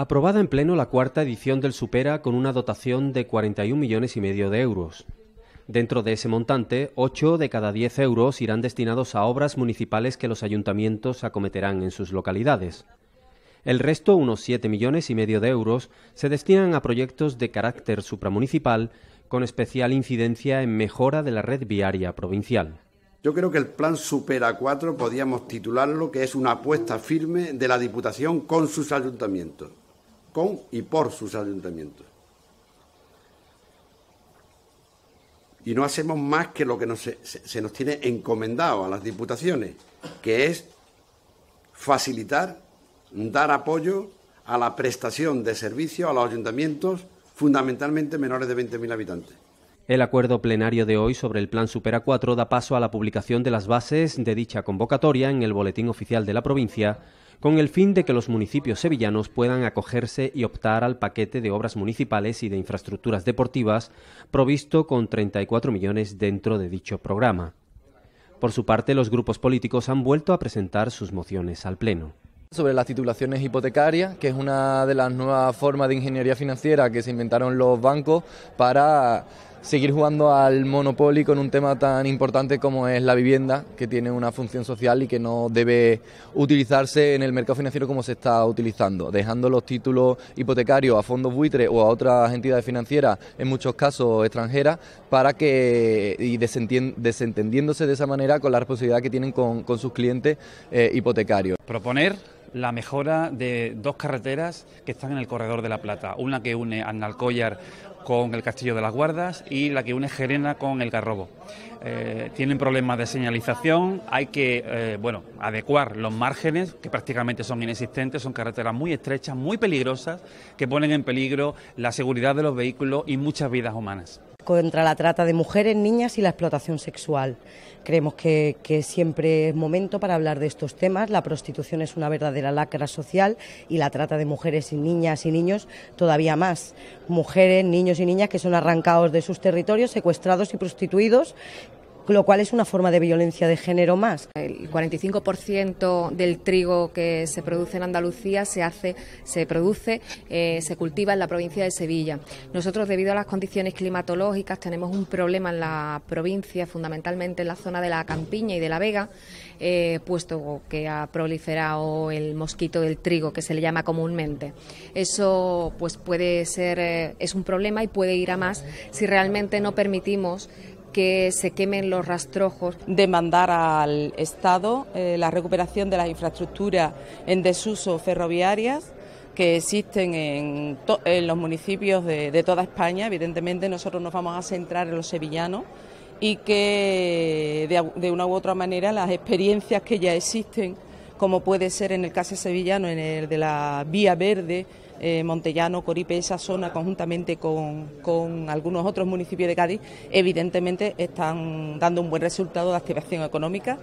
Aprobada en pleno la cuarta edición del Supera con una dotación de 41 millones y medio de euros. Dentro de ese montante, 8 de cada 10 euros irán destinados a obras municipales que los ayuntamientos acometerán en sus localidades. El resto, unos 7 millones y medio de euros, se destinan a proyectos de carácter supramunicipal con especial incidencia en mejora de la red viaria provincial. Yo creo que el plan Supera 4 podíamos titularlo que es una apuesta firme de la Diputación con sus ayuntamientos con y por sus ayuntamientos. Y no hacemos más que lo que se, nos tiene encomendado a las diputaciones, que es facilitar, dar apoyo a la prestación de servicios a los ayuntamientos, fundamentalmente menores de 20.000 habitantes. El acuerdo plenario de hoy sobre el Plan Supera 4 da paso a la publicación de las bases de dicha convocatoria en el Boletín Oficial de la Provincia con el fin de que los municipios sevillanos puedan acogerse y optar al paquete de obras municipales y de infraestructuras deportivas provisto con 34 millones dentro de dicho programa. Por su parte, los grupos políticos han vuelto a presentar sus mociones al Pleno sobre las titulaciones hipotecarias, que es una de las nuevas formas de ingeniería financiera que se inventaron los bancos para seguir jugando al monopolio con un tema tan importante como es la vivienda, que tiene una función social y que no debe utilizarse en el mercado financiero como se está utilizando, dejando los títulos hipotecarios a fondos buitres o a otras entidades financieras, en muchos casos extranjeras, para que y desentendiéndose de esa manera con la responsabilidad que tienen con, sus clientes eh, hipotecarios. Proponer la mejora de dos carreteras que están en el corredor de la Plata, una que une Annalcollar con el Castillo de las Guardas y la que une Gerena con el Garrobo. Eh, tienen problemas de señalización, hay que eh, bueno, adecuar los márgenes, que prácticamente son inexistentes, son carreteras muy estrechas, muy peligrosas, que ponen en peligro la seguridad de los vehículos y muchas vidas humanas contra la trata de mujeres, niñas y la explotación sexual. Creemos que, siempre es momento para hablar de estos temas. La prostitución es una verdadera lacra social y la trata de mujeres y niñas y niños todavía más. Mujeres, niños y niñas que son arrancados de sus territorios, secuestrados y prostituidos, lo cual es una forma de violencia de género más. El 45% del trigo que se produce en Andalucía se hace, se produce, eh, se cultiva en la provincia de Sevilla. Nosotros, debido a las condiciones climatológicas, tenemos un problema en la provincia, fundamentalmente en la zona de la Campiña y de la Vega, eh, puesto que ha proliferado el mosquito del trigo, que se le llama comúnmente. Eso, pues, puede ser, eh, es un problema y puede ir a más si realmente no permitimos que se quemen los rastrojos. Demandar al Estado eh, la recuperación de las infraestructuras en desuso ferroviarias que existen en, los municipios de, toda España. Evidentemente nosotros nos vamos a centrar en los sevillanos y que de, de, una u otra manera las experiencias que ya existen, como puede ser en el caso sevillano, en el de la Vía Verde, eh, Montellano, Coripe, esa zona conjuntamente con, con, algunos otros municipios de Cádiz, evidentemente están dando un buen resultado de activación económica.